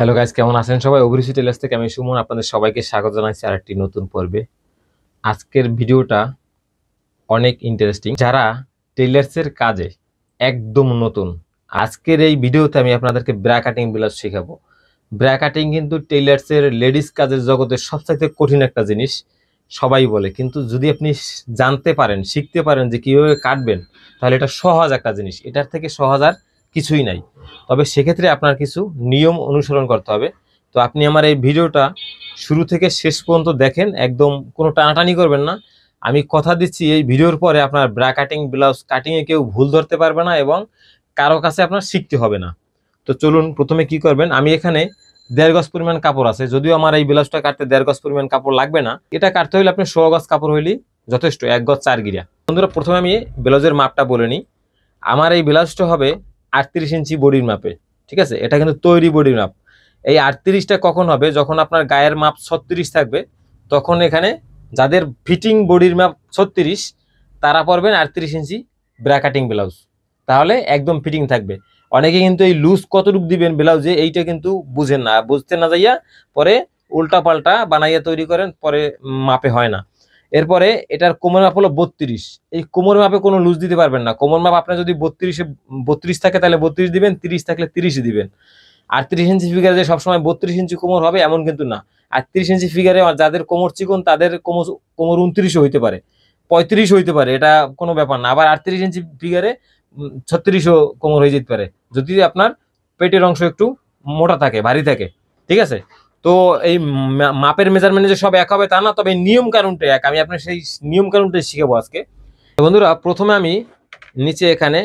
hello guys কেমন আছেন সবাই অভিরুচি টেলার্স থেকে আমি সুমন আপনাদের সবাইকে স্বাগত জানাচ্ছি আর একটি নতুন পর্বে আজকের ভিডিওটা অনেক ইন্টারেস্টিং যারা টেলার্সের কাজে একদম নতুন আজকের এই ভিডিওতে আমি আপনাদেরকে ব্র্যাকাটিং কাটিং ব্লাউজ শেখাবো ব্র্যাকাটিং কাটিং কিন্তু টেলার্সের লেডিস কাজের জগতের সবচাইতে কঠিন একটা জিনিস সবাই বলে কিন্তু যদি আপনি জানতে পারেন শিখতে পারেন যে কীভাবে কাটবেন তাহলে এটা সহজ একটা জিনিস এটার থেকে সহজ আর কিছুই নাই তবে সেক্ষেত্রে আপনার কিছু নিয়ম অনুসরণ করতে হবে তো আপনি আমার এই ভিডিওটা শুরু থেকে শেষ পর্যন্ত দেখেন একদম কোনো টানাটানি করবেন না আমি কথা দিচ্ছি এই ভিডিওর পরে আপনার ব্রা কাটিং ব্লাউজ কাটিংয়ে কেউ ভুল ধরতে পারবে না এবং কারো কাছে আপনার শিখতে হবে না তো চলুন প্রথমে কি করবেন আমি এখানে দেড় গজ পরিমাণ কাপড় আছে যদিও আমার এই ব্লাউজটা কাটতে দেড় গজ পরিমাণ কাপড় লাগবে না এটা কাটতে হইলে আপনি ষোলো গজ কাপড় হইলি যথেষ্ট এক গজ চার গিরা বন্ধুরা প্রথমে আমি ব্লাউজের মাপটা বলে নিই আমার এই ব্লাউজটা হবে আটত্রিশ ইঞ্চি বডির মাপে ঠিক আছে এটা কিন্তু তৈরি বডির মাপ এই আটত্রিশটা কখন হবে যখন আপনার গায়ের মাপ ছত্রিশ থাকবে তখন এখানে যাদের ফিটিং বডির মাপ ছত্রিশ তারা পরবেন আটত্রিশ ইঞ্চি ব্র্যাকাটিং ব্লাউজ তাহলে একদম ফিটিং থাকবে অনেকে কিন্তু এই লুজ কতটুক দিবেন ব্লাউজে এইটা কিন্তু বুঝেন না বুঝতে না যাইয়া পরে উল্টা পাল্টা বানাইয়া তৈরি করেন পরে মাপে হয় না এরপরে এটার কোমর মাপ হলো বত্রিশ এই কোমর মাপে কোনো লুজ দিতে পারবেন না কোমর মাপ আপনার যদি বত্রিশে বত্রিশ থাকে তাহলে বত্রিশ দিবেন তিরিশ থাকলে তিরিশ দিবেন আর তিরিশ ইঞ্চি ফিগারে যে সবসময় বত্রিশ ইঞ্চি কোমর হবে এমন কিন্তু না আর তিরিশ ইঞ্চি ফিগারে যাদের কোমর চিকন তাদের কোমর কোমর উনত্রিশও হইতে পারে পঁয়ত্রিশ হইতে পারে এটা কোনো ব্যাপার না আবার আটত্রিশ ইঞ্চি ফিগারে ছত্রিশও কোমর হয়ে যেতে পারে যদি আপনার পেটের অংশ একটু মোটা থাকে ভারী থাকে ঠিক আছে তো এই মাপের মেজারমেন্টে যে সব এক হবে তা না তবে নিয়ম কারণটা এক আমি আপনার সেই নিয়ম কারণটাই শিখাবো আজকে বন্ধুরা প্রথমে আমি নিচে এখানে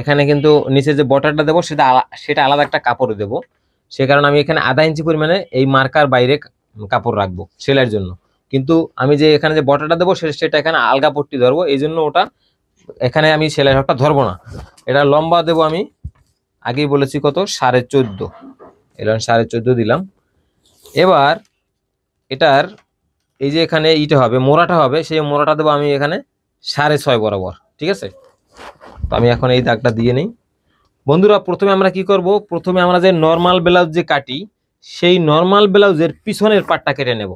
এখানে কিন্তু নিচে যে বটারটা দেবো সেটা সেটা আলাদা একটা কাপড় দেবো সে কারণে আমি এখানে আধা ইঞ্চি পরিমাণে এই মার্কার বাইরে কাপড় রাখবো সেলাইয়ের জন্য কিন্তু আমি যে এখানে যে বটারটা দেবো সেটা এখানে আলগা পট্টি ধরবো এই জন্য ওটা এখানে আমি সেলাই হকটা ধরবো না এটা লম্বা দেবো আমি আগেই বলেছি কত সাড়ে চোদ্দো এলাম সাড়ে চোদ্দো দিলাম এবার এটার এই যে এখানে ইটা হবে মোড়াটা হবে সেই মোড়াটা দেবো আমি এখানে সাড়ে ছয় বরাবর ঠিক আছে তো আমি এখন এই দাগটা দিয়ে নিই বন্ধুরা প্রথমে আমরা কি করব প্রথমে আমরা যে নর্মাল ব্লাউজ যে কাটি সেই নর্মাল ব্লাউজের পিছনের পাটটা কেটে নেব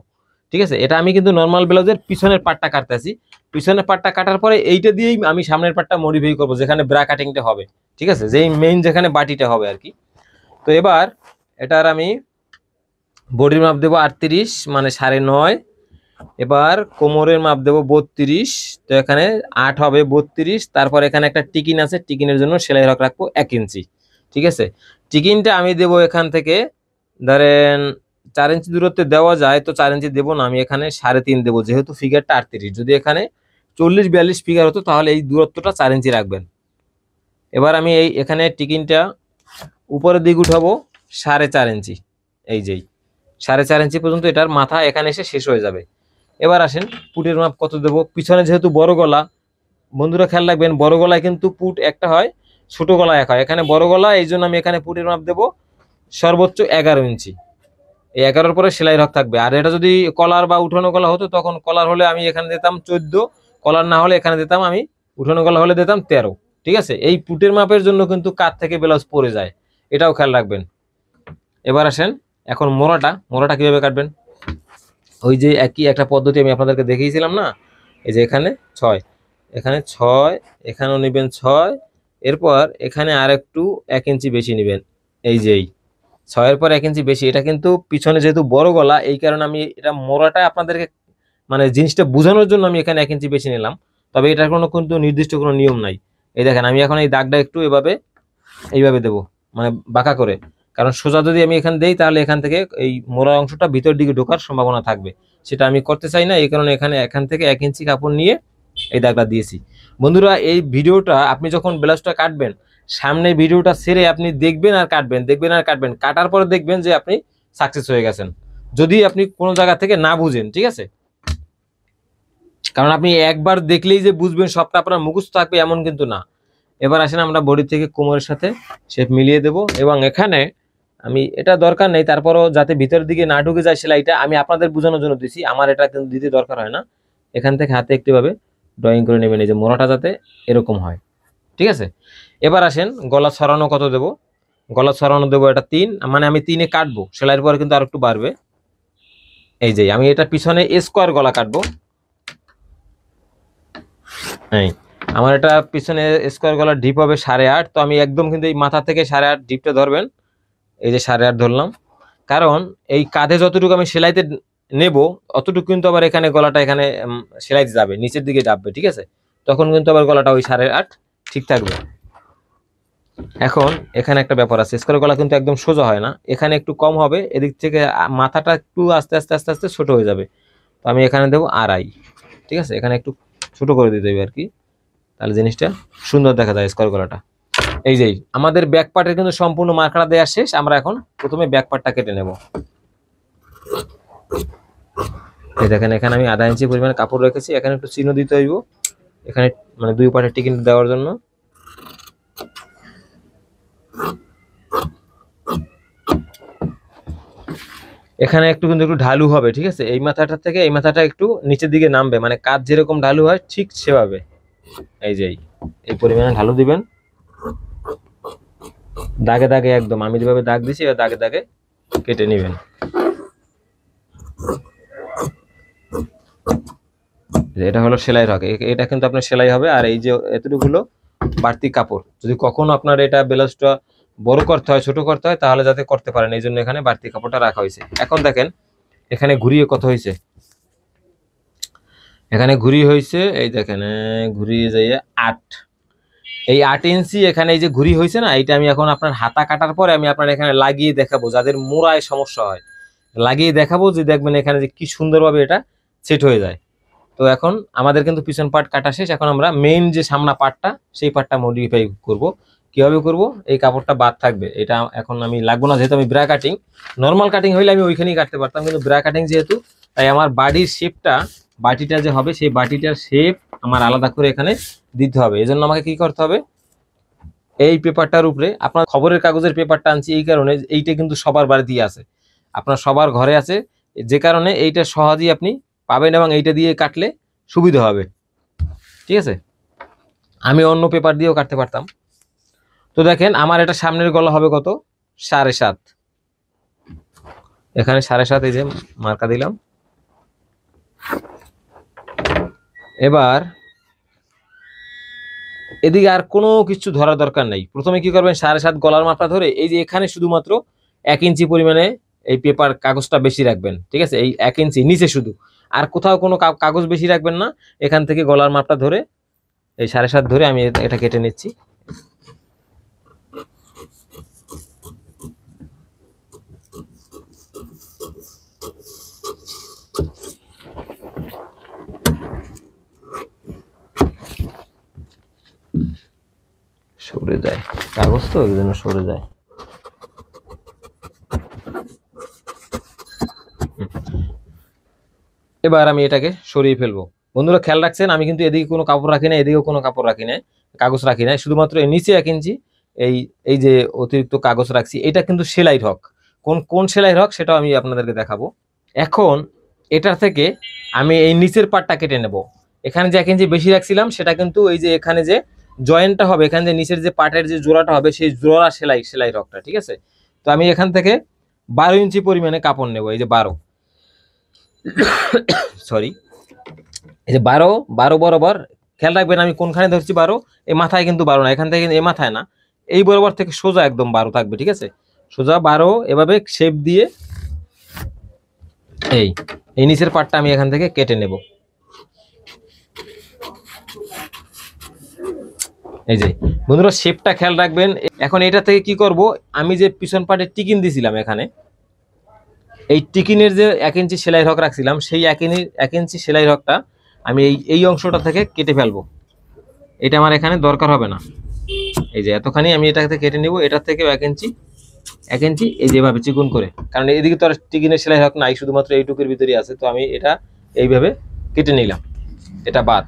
ঠিক আছে এটা আমি কিন্তু নর্মাল ব্লাউজের পিছনের পাটটা আছি পিছনের পাটটা কাটার পরে এইটা দিয়েই আমি সামনের পাটটা মডিফাই করব যেখানে ব্রা কাটিংটা হবে ঠিক আছে যেই মেইন যেখানে বাটিটা হবে আর কি তো এবার এটার আমি বডির মাপ দেবো আটত্রিশ মানে সাড়ে নয় এবার কোমরের মাপ দেবো বত্রিশ তো এখানে আট হবে বত্রিশ তারপর এখানে একটা টিকিন আছে টিকিনের জন্য সেলাই রক রাখবো এক ইঞ্চি ঠিক আছে টিকিনটা আমি দেব এখান থেকে ধরেন চার ইঞ্চি দূরত্বে দেওয়া যায় তো চার ইঞ্চি দেবো না আমি এখানে সাড়ে তিন দেবো যেহেতু ফিগারটা আটত্রিশ যদি এখানে চল্লিশ বিয়াল্লিশ ফিগার হতো তাহলে এই দূরত্বটা চার ইঞ্চি রাখবেন এবার আমি এই এখানে টিকিনটা উপরের দিক উঠাবো সাড়ে চার ইঞ্চি এই যেই সাড়ে চার ইঞ্চি পর্যন্ত এটার মাথা এখানে এসে শেষ হয়ে যাবে এবার আসেন পুটের মাপ কত দেব পিছনে যেহেতু বড় গলা বন্ধুরা খেয়াল রাখবেন বড় গলায় কিন্তু পুট একটা হয় ছোট গলা এক হয় এখানে বড় গলা এই জন্য আমি এখানে পুটের মাপ দেব সর্বোচ্চ এগারো ইঞ্চি এই এগারোর পরে সেলাই রক থাকবে আর এটা যদি কলার বা উঠানো গলা হতো তখন কলার হলে আমি এখানে দিতাম চোদ্দো কলার না হলে এখানে দিতাম আমি উঠানো গলা হলে দিতাম তেরো ঠিক আছে এই পুটের মাপের জন্য কিন্তু কাত থেকে ব্লাউজ পরে যায় এটাও খেয়াল রাখবেন এবার আসেন এখন মোড়াটা মোড়াটা কীভাবে কাটবেন ওই যে একই একটা পদ্ধতি আমি আপনাদেরকে দেখিয়েছিলাম না এই যে এখানে ছয় এখানে ছয় এখানেও নেবেন ছয় এরপর এখানে আর একটু এক ইঞ্চি বেশি নেবেন এই যেই ছয়ের পর এক ইঞ্চি বেশি এটা কিন্তু পিছনে যেহেতু বড় গলা এই কারণে আমি এটা মোড়াটা আপনাদেরকে মানে জিনিসটা বোঝানোর জন্য আমি এখানে এক ইঞ্চি বেশি নিলাম তবে এটার কোনো কিন্তু নির্দিষ্ট কোনো নিয়ম নাই এই দেখেন আমি এখন এই দাগটা একটু এভাবে এইভাবে দেব মানে বাঁকা করে কারণ সোজা যদি আমি এখান দেই তাহলে এখান থেকে এই মোড়া অংশটা ভিতর দিকে ঢোকার সম্ভাবনা থাকবে সেটা আমি করতে চাই না এই কারণে এখানে এখান থেকে এক ইঞ্চি কাপড় নিয়ে এই দাগটা দিয়েছি বন্ধুরা এই ভিডিওটা আপনি যখন ব্লাউজটা কাটবেন সামনে ভিডিওটা সেরে আপনি দেখবেন আর কাটবেন দেখবেন আর কাটবেন কাটার পরে দেখবেন যে আপনি সাকসেস হয়ে গেছেন যদি আপনি কোনো জায়গা থেকে না বুঝেন ঠিক আছে কারণ আপনি একবার দেখলেই যে বুঝবেন সবটা আপনার মুখস্থ থাকবে এমন কিন্তু না এবার আসেন আমরা বডি থেকে কোমরের সাথে শেপ মিলিয়ে দেব এবং এখানে আমি এটা দরকার নেই তারপরও যাতে ভিতরের দিকে না ঢুকে যায় সেলাইটা আমি আপনাদের বোঝানোর জন্য দিছি আমার এটা কিন্তু দিতে দরকার হয় না এখান থেকে হাতে একটিভাবে ড্রয়িং করে নেবেন এই যে মোড়াটা যাতে এরকম হয় ঠিক আছে এবার আসেন গলা ছড়ানো কত দেব গলা ছড়ানো দেবো এটা তিন মানে আমি তিনে কাটবো সেলাইয়ের পরে কিন্তু আর একটু বাড়বে এই যে আমি এটা পিছনে স্কোয়ার গলা কাটবো এই আমার এটা পিছনে স্কোয়ার গলা ডিপ হবে সাড়ে আট তো আমি একদম কিন্তু এই মাথা থেকে সাড়ে আট ডিপটা ধরবেন এই যে সাড়ে আট ধরলাম কারণ এই কাঁধে যতটুকু আমি সেলাইতে নেব অতটুকু কিন্তু আবার এখানে গলাটা এখানে সেলাইতে যাবে নিচের দিকে যাবে ঠিক আছে তখন কিন্তু আবার গলাটা ওই সাড়ে আট ঠিক থাকবে এখন এখানে একটা ব্যাপার আছে স্কোয়ার গলা কিন্তু একদম সোজা হয় না এখানে একটু কম হবে এদিক থেকে মাথাটা একটু আস্তে আস্তে আস্তে আস্তে ছোট হয়ে যাবে তো আমি এখানে দেবো আড়াই ঠিক আছে এখানে একটু ছোট করে দিতে হবে আর কি তাহলে জিনিসটা সুন্দর দেখা যায় স্কোয়ার গলাটা এই যে আমাদের ব্যাক পার্টের কিন্তু সম্পূর্ণ মার্কাটা দেওয়া শেষ আমরা এখন প্রথমে ব্যাক পার্টটা কেটে নেব এই দেখেন এখানে আমি আধা ইঞ্চি পরিমাণে কাপড় রেখেছি এখানে একটু চিহ্ন দিতে হইব এখানে মানে দুই পার্টের টিকিট দেওয়ার জন্য এখানে একটু কিন্তু একটু ঢালু হবে ঠিক আছে এই মাথাটা থেকে এই মাথাটা একটু নিচের দিকে নামবে মানে কাজ যেরকম ঢালু হয় ঠিক সেভাবে এই যে এই পরিমাণে ঢালু দিবেন দাগে দাগে একদম আমি যেভাবে দাগ দিছি দাগে দাগে কেটে নেবেন এটা হলো সেলাই রক এটা কিন্তু আপনার সেলাই হবে আর এই যে এতটুকুলো বাড়তি কাপড় যদি কখনো আপনার এটা ব্লাউজটা বড় করতে হয় ছোট করতে হয় তাহলে যাতে করতে পারেন এই জন্য এখানে বাড়তি কাপড়টা রাখা হয়েছে এখন দেখেন এখানে ঘুরিয়ে কত হয়েছে এখানে ঘুরিয়ে হয়েছে এই দেখেন ঘুরিয়ে যাইয়ে আট এই আট ইঞ্চি এখানে এই যে ঘুরি হয়েছে না এটা আমি এখন আপনার হাতা কাটার পরে আমি আপনার এখানে লাগিয়ে দেখাবো যাদের মোড়ায় সমস্যা হয় লাগিয়ে দেখাবো যে দেখবেন এখানে যে কি সুন্দরভাবে এটা সেট হয়ে যায় তো এখন আমাদের কিন্তু পিছন পার্ট কাটা শেষ এখন আমরা মেইন যে সামনা পার্টটা সেই পার্টটা মডিফাই করব কিভাবে করব এই কাপড়টা বাদ থাকবে এটা এখন আমি লাগবো না যেহেতু আমি ব্রা কাটিং নর্মাল কাটিং হইলে আমি ওইখানেই কাটতে পারতাম কিন্তু ব্রা কাটিং যেহেতু তাই আমার বাড়ির শেপটা বাটিটা যে হবে সেই বাটিটার শেপ আমার আলাদা করে এখানে দিতে হবে এজন্য আমাকে কি করতে হবে এই পেপারটার উপরে আপনার খবরের কাগজের পেপারটা আনছি এই কারণে এইটা কিন্তু সবার বাড়িতেই আছে আপনার সবার ঘরে আছে যে কারণে এইটা সহজেই আপনি পাবেন এবং এইটা দিয়ে কাটলে সুবিধা হবে ঠিক আছে আমি অন্য পেপার দিয়েও কাটতে পারতাম তো দেখেন আমার এটা সামনের গলা হবে কত সাড়ে সাত এখানে সাড়ে সাত এই যে মার্কা দিলাম এবার এদিকে আর কোনো কিছু ধরার দরকার নাই প্রথমে কি করবেন সাড়ে সাত গলার মাপটা ধরে এই যে এখানে শুধুমাত্র এক ইঞ্চি পরিমাণে এই পেপার কাগজটা বেশি রাখবেন ঠিক আছে এই এক ইঞ্চি নিচে শুধু আর কোথাও কোনো কাগজ বেশি রাখবেন না এখান থেকে গলার মাপটা ধরে এই সাড়ে সাত ধরে আমি এটা কেটে নিচ্ছি সরে যায় কাগজ তো ওই জন্য সরে যায় এবার আমি এটাকে সরিয়ে ফেলবো বন্ধুরা খেয়াল রাখছেন আমি কিন্তু এদিকে কোনো কাপড় রাখি না এদিকেও কোনো কাপড় রাখি না কাগজ রাখি না শুধুমাত্র এই নিচে এক ইঞ্চি এই এই যে অতিরিক্ত কাগজ রাখছি এটা কিন্তু সেলাই হক কোন কোন সেলাই হক সেটাও আমি আপনাদেরকে দেখাবো এখন এটার থেকে আমি এই নিচের পাটটা কেটে নেব এখানে যে এক ইঞ্চি বেশি রাখছিলাম সেটা কিন্তু এই যে এখানে যে জয়েন্টটা হবে এখান যে নিচের যে পাটের যে জোড়াটা হবে সেই জোড়া সেলাই সেলাই রকটা ঠিক আছে তো আমি এখান থেকে বারো ইঞ্চি পরিমাণে কাপড় নেব এই যে বারো সরি এই যে বারো বারো বরাবর খেয়াল রাখবেন আমি কোনখানে ধরছি বারো এই মাথায় কিন্তু বারো না এখান থেকে এই মাথায় না এই বরাবর থেকে সোজা একদম বারো থাকবে ঠিক আছে সোজা বারো এভাবে শেপ দিয়ে এই এই নিচের পাটটা আমি এখান থেকে কেটে নেব এই যে বন্ধুরা শেপটা খেয়াল রাখবেন এখন এটা থেকে কি করব আমি যে পিছন পাটে টিকিন দিছিলাম এখানে এই টিকিনের যে এক ইঞ্চি সেলাই হক রাখছিলাম সেই এক ইঞ্চি এক ইঞ্চি সেলাই হকটা আমি এই এই অংশটা থেকে কেটে ফেলবো এটা আমার এখানে দরকার হবে না এই যে এতখানি আমি এটা থেকে কেটে নিব এটা থেকেও এক ইঞ্চি এক ইঞ্চি এই যেভাবে চিকুন করে কারণ এদিকে তো আর টিকিনের সেলাই হক নাই শুধুমাত্র এইটুকুর ভিতরেই আছে তো আমি এটা এইভাবে কেটে নিলাম এটা বাদ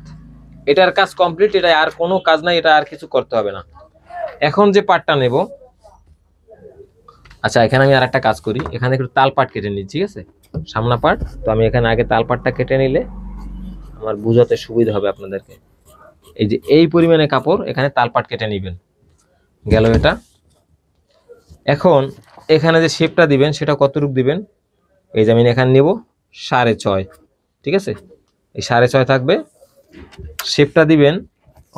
এটার কাজ কমপ্লিট এটা আর কোনো কাজ নাই এটা আর কিছু করতে হবে না এখন যে পাটটা নেব আচ্ছা এখানে আমি আর একটা কাজ করি এখানে একটু তাল পাট কেটে নিই ঠিক আছে সামনা পাট তো আমি এখানে আগে তাল পাটটা কেটে নিলে আমার বুঝাতে সুবিধা হবে আপনাদেরকে এই যে এই পরিমাণে কাপড় এখানে তাল পাট কেটে নেবেন গেল এটা এখন এখানে যে শেপটা দিবেন সেটা কতটুক দিবেন এই যে আমি এখানে নেব সাড়ে ছয় ঠিক আছে এই সাড়ে ছয় থাকবে শেপটা দিবেন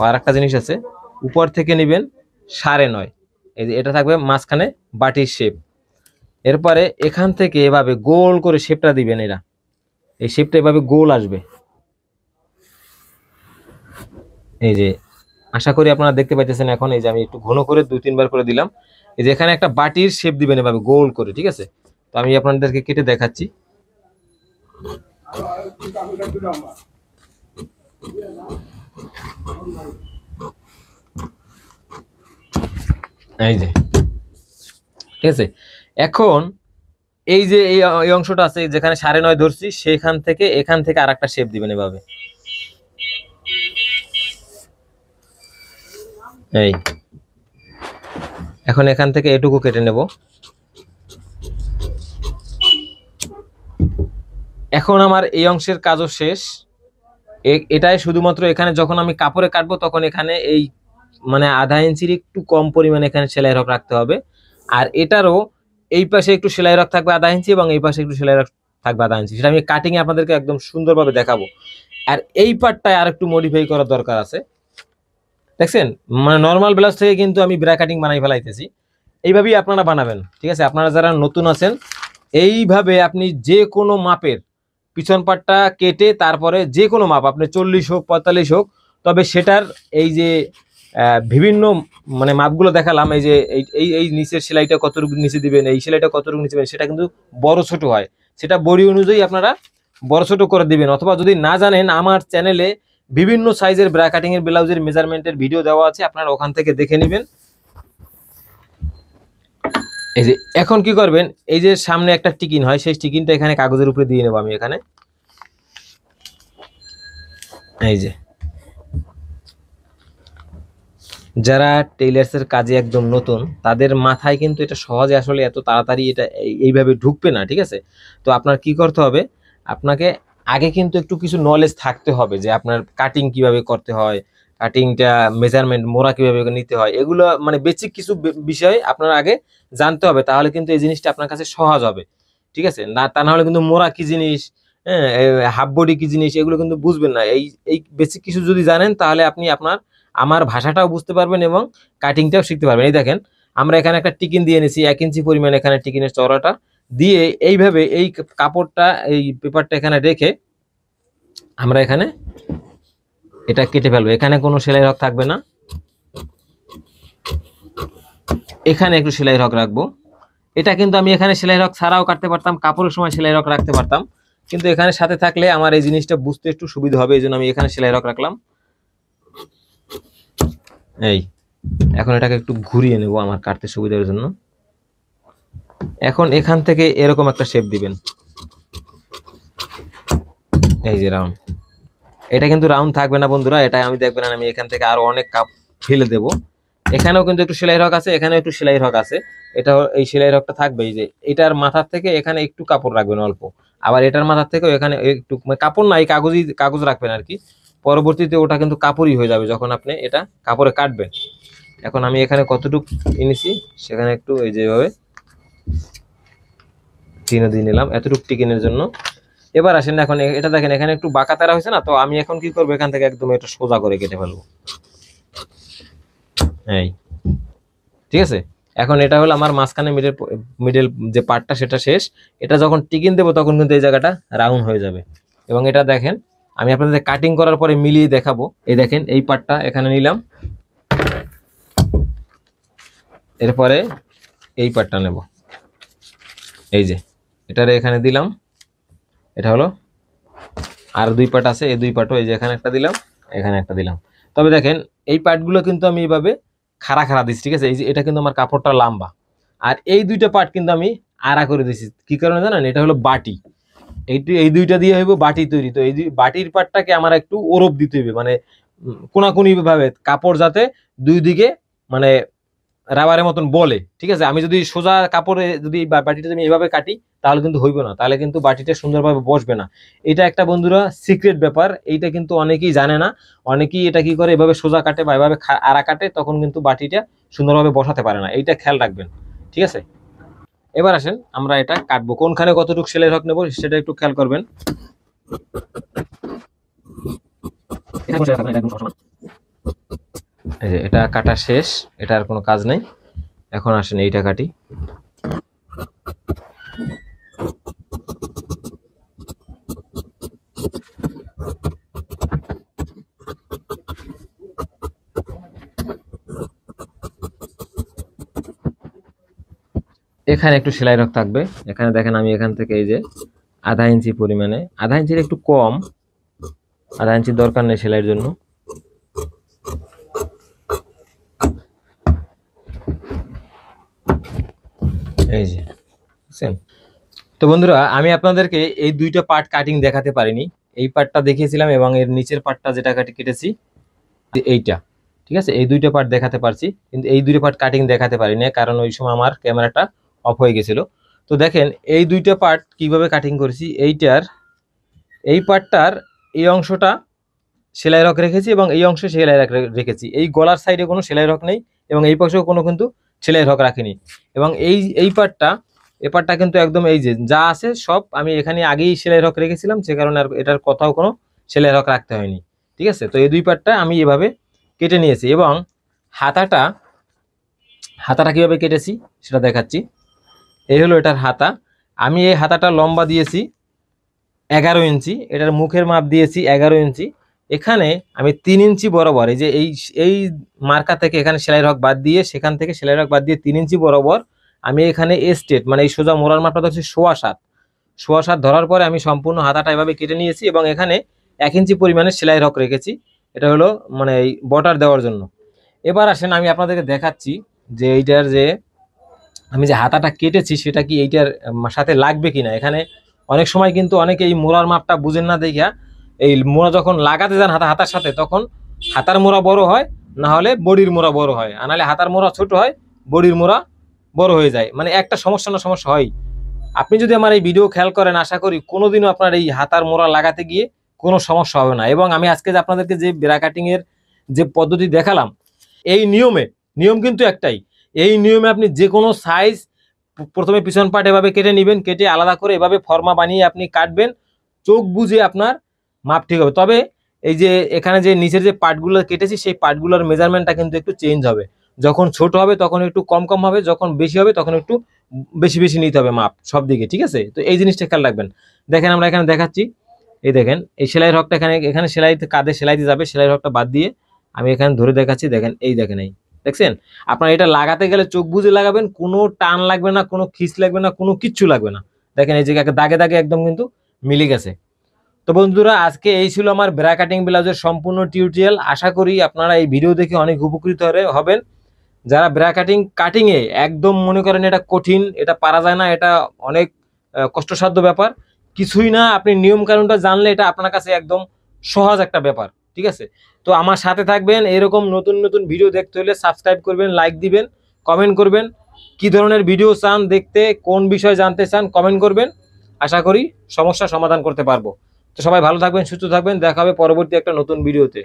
আর একটা জিনিস আছে উপর থেকে নেবেন সাড়ে নয় এই যে এটা থাকবে মাঝখানে বাটির শেপ এরপরে এখান থেকে এভাবে গোল করে শেপটা দিবেন এরা এই শেপটা এভাবে গোল আসবে এই যে আশা করি আপনারা দেখতে পাইতেছেন এখন এই যে আমি একটু ঘন করে দু তিনবার করে দিলাম এই যে এখানে একটা বাটির শেপ দিবেন এভাবে গোল করে ঠিক আছে তো আমি আপনাদেরকে কেটে দেখাচ্ছি এই যে ঠিক আছে এখন এই যে এই অংশটা আছে যেখানে সাড়ে নয় ধরছি সেখান থেকে এখান থেকে আর একটা শেপ দিবেন এভাবে এই এখন এখান থেকে এটুকু কেটে নেব এখন আমার এই অংশের কাজও শেষ এটাই শুধুমাত্র এখানে যখন আমি কাপড়ে কাটবো তখন এখানে এই মানে আধা ইঞ্চির একটু কম পরিমাণে এখানে সেলাই রক রাখতে হবে আর এটারও এই পাশে একটু সেলাই রক থাকবে আধা ইঞ্চি এবং এই পাশে একটু সেলাই রক থাকবে আধা ইঞ্চি সেটা আমি কাটিংয়ে আপনাদেরকে একদম সুন্দরভাবে দেখাবো আর এই পার্টটায় আর একটু মডিফাই করার দরকার আছে দেখছেন মানে নর্মাল ব্লাউজ থেকে কিন্তু আমি ব্রা কাটিং বানাই ফেলাইতেছি এইভাবেই আপনারা বানাবেন ঠিক আছে আপনারা যারা নতুন আছেন এইভাবে আপনি যে কোনো মাপের পিছন পাটটা কেটে তারপরে যে কোনো মাপ আপনি চল্লিশ হোক পঁয়তাল্লিশ হোক তবে সেটার এই যে বিভিন্ন মানে মাপগুলো দেখালাম এই যে এই এই নিচের সেলাইটা কতটুকু নিচে দিবেন এই সেলাইটা কতটুকু নিচে দেবেন সেটা কিন্তু বড় ছোট হয় সেটা বড়ি অনুযায়ী আপনারা বড় ছোট করে দিবেন অথবা যদি না জানেন আমার চ্যানেলে বিভিন্ন সাইজের ব্রাকাটিংয়ের কাটিংয়ের ব্লাউজের মেজারমেন্টের ভিডিও দেওয়া আছে আপনারা ওখান থেকে দেখে নেবেন এই যে এখন কি করবেন এই যে সামনে একটা টিকিন হয় সেই টিকিনটা এখানে কাগজের উপরে দিয়ে নেব আমি এখানে এই যে যারা টেইলার্সের কাজে একদম নতুন তাদের মাথায় কিন্তু এটা সহজে আসলে এত তাড়াতাড়ি এটা এইভাবে ঢুকবে না ঠিক আছে তো আপনার কি করতে হবে আপনাকে আগে কিন্তু একটু কিছু নলেজ থাকতে হবে যে আপনার কাটিং কিভাবে করতে হয় কাটিংটা মেজারমেন্ট মোড়া কীভাবে নিতে হয় এগুলো মানে বেসিক কিছু বিষয় আপনার আগে জানতে হবে তাহলে কিন্তু এই জিনিসটা আপনার কাছে সহজ হবে ঠিক আছে না তা নাহলে কিন্তু মোড়া কী জিনিস হ্যাঁ হাফ বডি কী জিনিস এগুলো কিন্তু বুঝবেন না এই এই বেসিক কিছু যদি জানেন তাহলে আপনি আপনার আমার ভাষাটাও বুঝতে পারবেন এবং কাটিংটাও শিখতে পারবেন এই দেখেন আমরা এখানে একটা টিকিন দিয়ে নিয়েছি এক ইঞ্চি পরিমাণ এখানে টিকিনের চড়াটা দিয়ে এইভাবে এই কাপড়টা এই পেপারটা এখানে রেখে আমরা এখানে এটা কেটে ফেলবো এখানে কোনো সেলাই রক থাকবে না এখানে একটু সেলাই রক রাখবো এটা কিন্তু আমি এখানে সেলাই রক ছাড়াও কাটতে পারতাম কাপড়ের সময় সেলাই রক রাখতে পারতাম কিন্তু এখানে সাথে থাকলে আমার এই জিনিসটা বুঝতে একটু সুবিধা হবে এই জন্য আমি এখানে সেলাই রক রাখলাম এই এখন এটাকে একটু ঘুরিয়ে নেব আমার কাটতে সুবিধার জন্য এখন এখান থেকে এরকম একটা শেপ দিবেন এই যে রাউন্ড এটা কিন্তু রাউন্ড থাকবে না বন্ধুরা এটা আমি দেখবেন আমি এখান থেকে আরো অনেক কাপ ফেলে দেব এখানেও কিন্তু একটু সেলাই রক আছে এখানেও একটু সেলাই রক আছে এটা এই সেলাই রকটা এই যে এটার মাথার থেকে এখানে একটু কাপড় রাখবেন অল্প আবার এটার মাথার থেকেও এখানে একটু মানে কাপড় না এই কাগজই কাগজ রাখবেন আর কি পরবর্তীতে ওটা কিন্তু কাপড়ই হয়ে যাবে যখন আপনি এটা কাপড়ে কাটবেন এখন আমি এখানে কতটুকু এনেছি সেখানে একটু এই যেভাবে টিনে দিয়ে নিলাম এতটুকু টিকিনের জন্য এবার আসেন এখন এটা দেখেন এখানে একটু বাঁকা তারা হয়েছে না তো আমি এখন কি করবো এখান থেকে একদম এটা সোজা করে কেটে ফেলবো এই ঠিক আছে এখন এটা হলো আমার মাঝখানে মিডল মিডল যে পার্টটা সেটা শেষ এটা যখন টিকিন দেবো তখন কিন্তু এই জায়গাটা রাউন্ড হয়ে যাবে এবং এটা দেখেন আমি আপনাদের কাটিং করার পরে মিলিয়ে দেখাবো এই দেখেন এই পার্টটা এখানে নিলাম এরপরে এই পার্টটা নেব এই যে এটারে এখানে দিলাম এটা হলো আর দুই পার্ট আছে এই দুই পার্টও এই যে এখানে একটা দিলাম এখানে একটা দিলাম তবে দেখেন এই পার্টগুলো কিন্তু আমি এইভাবে খাড়া খাড়া দিচ্ছি ঠিক আছে এই যে এটা কিন্তু আমার কাপড়টা লম্বা আর এই দুইটা পার্ট কিন্তু আমি আড়া করে দিচ্ছি কি কারণে জানেন এটা হলো বাটি এই এই দুইটা দিয়ে হইব বাটি তৈরি তো এই বাটির পাটটাকে আমার একটু ওরপ দিতে হবে মানে কোনাকুনি ভাবে কাপড় যাতে দুই দিকে মানে রাবারের মতন বলে ঠিক আছে আমি যদি সোজা কাপড়ে যদি বাটিটা আমি এভাবে কাটি তাহলে কিন্তু হইবে না তাহলে কিন্তু বাটিটা সুন্দরভাবে বসবে না এটা একটা বন্ধুরা সিক্রেট ব্যাপার এইটা কিন্তু অনেকেই জানে না অনেকেই এটা কি করে এভাবে সোজা কাটে বা এভাবে আড়া কাটে তখন কিন্তু বাটিটা সুন্দরভাবে বসাতে পারে না এইটা খেয়াল রাখবেন ঠিক আছে এবার আসেন আমরা এটা কাটবো কোনখানে কতটুকু সেলাই হক নেবো সেটা একটু খেয়াল করবেন এটা এটা কাটা শেষ এটা আর কোনো কাজ নাই এখন আসেন এইটা কাটি এখানে একটু সেলাই রক থাকবে এখানে দেখেন আমি এখান থেকে এই যে আধা ইঞ্চি পরিমাণে আধা ইঞ্চির একটু কম আধা ইঞ্চির দরকার নেই সেলাইয়ের জন্য এই যে সেম তো বন্ধুরা আমি আপনাদেরকে এই দুইটা পার্ট কাটিং দেখাতে পারিনি এই পার্টটা দেখিয়েছিলাম এবং এর নিচের পার্টটা যেটা কাটি কেটেছি এইটা ঠিক আছে এই দুইটা পার্ট দেখাতে পারছি কিন্তু এই দুইটা পার্ট কাটিং দেখাতে পারিনি কারণ ওই সময় আমার ক্যামেরাটা অফ হয়ে গেছিলো তো দেখেন এই দুইটা পার্ট কিভাবে কাটিং করেছি এইটার এই পার্টটার এই অংশটা সেলাই রক রেখেছি এবং এই অংশে সেলাই রক রেখেছি এই গলার সাইডে কোনো সেলাই রক নেই এবং এই পাশেও কোনো কিন্তু সেলাই হক রাখিনি এবং এই এই পার্টটা এ পার্টটা কিন্তু একদম এই যে যা আছে সব আমি এখানে আগেই সেলাই হক রেখেছিলাম সে কারণে আর এটার কোথাও কোনো সেলাই হক রাখতে হয়নি ঠিক আছে তো এই দুই পার্টটা আমি এভাবে কেটে নিয়েছি এবং হাতাটা হাতাটা কীভাবে কেটেছি সেটা দেখাচ্ছি এই হলো এটার হাতা আমি এই হাতাটা লম্বা দিয়েছি এগারো ইঞ্চি এটার মুখের মাপ দিয়েছি এগারো ইঞ্চি এখানে আমি তিন ইঞ্চি বরাবর এই যে এই এই মার্কা থেকে এখানে সেলাই রক বাদ দিয়ে সেখান থেকে সেলাই রক বাদ দিয়ে তিন ইঞ্চি বরাবর আমি এখানে এস্টেট মানে এই সোজা মোড়ার মাপটা হচ্ছে সোয়া সাত সোয়া সাত ধরার পরে আমি সম্পূর্ণ হাতাটা এভাবে কেটে নিয়েছি এবং এখানে এক ইঞ্চি পরিমাণে সেলাই রক রেখেছি এটা হলো মানে এই বটার দেওয়ার জন্য এবার আসেন আমি আপনাদেরকে দেখাচ্ছি যে এইটার যে আমি যে হাতাটা কেটেছি সেটা কি এইটার সাথে লাগবে কিনা এখানে অনেক সময় কিন্তু অনেকে এই মোড়ার মাপটা বুঝেন না দেখিয়া এই মোড়া যখন লাগাতে যান হাতা হাতার সাথে তখন হাতার মোড়া বড় হয় না হলে বডির মোড়া বড় হয় আর নাহলে হাতার মোড়া ছোট হয় বডির মোড়া বড় হয়ে যায় মানে একটা সমস্যা না সমস্যা হয় আপনি যদি আমার এই ভিডিও খেয়াল করেন আশা করি কোনোদিনও আপনার এই হাতার মোড়া লাগাতে গিয়ে কোনো সমস্যা হবে না এবং আমি আজকে যে আপনাদেরকে যে বেড়া কাটিংয়ের যে পদ্ধতি দেখালাম এই নিয়মে নিয়ম কিন্তু একটাই এই নিয়মে আপনি যে কোনো সাইজ প্রথমে পিছন পাট এভাবে কেটে নেবেন কেটে আলাদা করে এভাবে ফর্মা বানিয়ে আপনি কাটবেন চোখ বুঝে আপনার মাপ ঠিক হবে তবে এই যে এখানে যে নিচের যে পার্টগুলো কেটেছি সেই পার্টগুলোর মেজারমেন্টটা কিন্তু একটু চেঞ্জ হবে যখন ছোট হবে তখন একটু কম কম হবে যখন বেশি হবে তখন একটু বেশি বেশি নিতে হবে মাপ সব দিকে ঠিক আছে তো এই জিনিসটা খেয়াল রাখবেন দেখেন আমরা এখানে দেখাচ্ছি এই দেখেন এই সেলাই রকটা এখানে এখানে সেলাই কাদের সেলাই দিয়ে যাবে সেলাই রকটা বাদ দিয়ে আমি এখানে ধরে দেখাচ্ছি দেখেন এই দেখেন এই দেখছেন আপনার এটা লাগাতে গেলে চোখ বুঝে লাগাবেন কোনো টান লাগবে না কোনো খিস লাগবে না কোনো কিচ্ছু লাগবে না দেখেন এই যে দাগে দাগে একদম কিন্তু মিলে গেছে তো বন্ধুরা আজকে এই ছিল আমার ব্রা কাটিং ব্লাউজের সম্পূর্ণ টিউটোরিয়াল আশা করি আপনারা এই ভিডিও দেখে অনেক উপকৃত হবেন যারা ব্রা কাটিং কাটিংয়ে একদম মনে করেন এটা কঠিন এটা পারা যায় না এটা অনেক কষ্টসাধ্য ব্যাপার কিছুই না আপনি নিয়ম জানলে এটা আপনার কাছে একদম সহজ একটা ব্যাপার ঠিক আছে তো আমার সাথে থাকবেন এরকম নতুন নতুন ভিডিও দেখতে হলে সাবস্ক্রাইব করবেন লাইক দিবেন কমেন্ট করবেন কি ধরনের ভিডিও চান দেখতে কোন বিষয় জানতে চান কমেন্ট করবেন আশা করি সমস্যা সমাধান করতে পারবো তো সবাই ভালো থাকবেন সুস্থ থাকবেন দেখা হবে পরবর্তী একটা নতুন ভিডিওতে